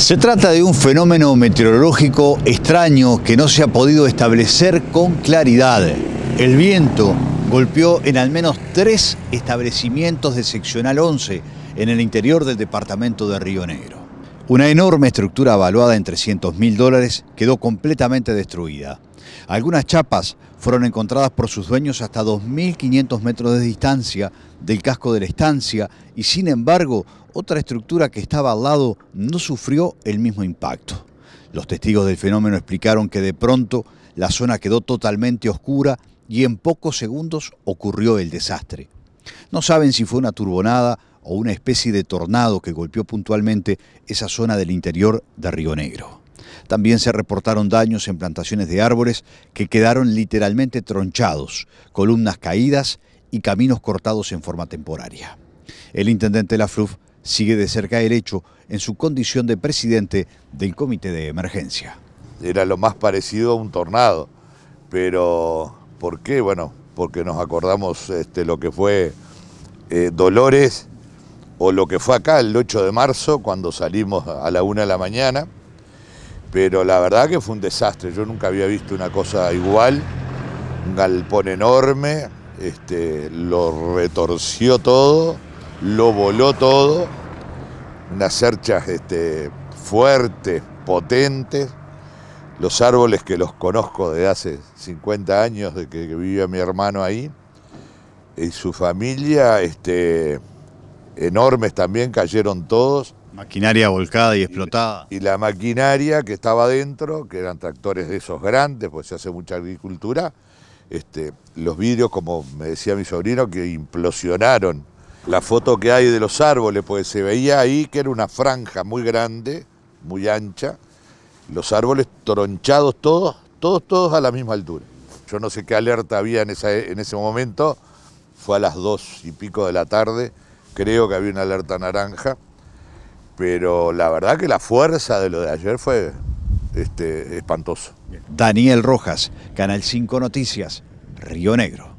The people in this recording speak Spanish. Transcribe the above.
Se trata de un fenómeno meteorológico extraño que no se ha podido establecer con claridad. El viento golpeó en al menos tres establecimientos de seccional 11 en el interior del departamento de Río Negro. Una enorme estructura evaluada en 300 mil dólares quedó completamente destruida. Algunas chapas fueron encontradas por sus dueños hasta 2.500 metros de distancia del casco de la estancia y sin embargo otra estructura que estaba al lado no sufrió el mismo impacto. Los testigos del fenómeno explicaron que de pronto la zona quedó totalmente oscura y en pocos segundos ocurrió el desastre. No saben si fue una turbonada o una especie de tornado que golpeó puntualmente esa zona del interior de Río Negro. También se reportaron daños en plantaciones de árboles que quedaron literalmente tronchados, columnas caídas y caminos cortados en forma temporaria. El intendente Lafruf sigue de cerca el hecho en su condición de presidente del comité de emergencia. Era lo más parecido a un tornado, pero ¿por qué? Bueno, porque nos acordamos este, lo que fue eh, Dolores o lo que fue acá el 8 de marzo cuando salimos a la una de la mañana, pero la verdad que fue un desastre, yo nunca había visto una cosa igual, un galpón enorme, este, lo retorció todo lo voló todo, unas cerchas este, fuertes, potentes, los árboles que los conozco desde hace 50 años, de que, vive mi hermano ahí, y su familia, este, enormes también, cayeron todos. Maquinaria volcada y explotada. Y, la maquinaria que estaba dentro que eran tractores de esos grandes, pues se hace mucha agricultura, este, los vidrios, como me decía mi sobrino, que implosionaron la foto que hay de los árboles, pues se veía ahí que era una franja muy grande, muy ancha, los árboles tronchados todos, todos, todos a la misma altura. Yo no sé qué alerta había en, en ese momento, fue a las dos y pico de la tarde, creo que había una alerta naranja, pero la verdad que la fuerza de lo de ayer fue este, espantoso. Daniel Rojas, Canal 5 Noticias, Río Negro.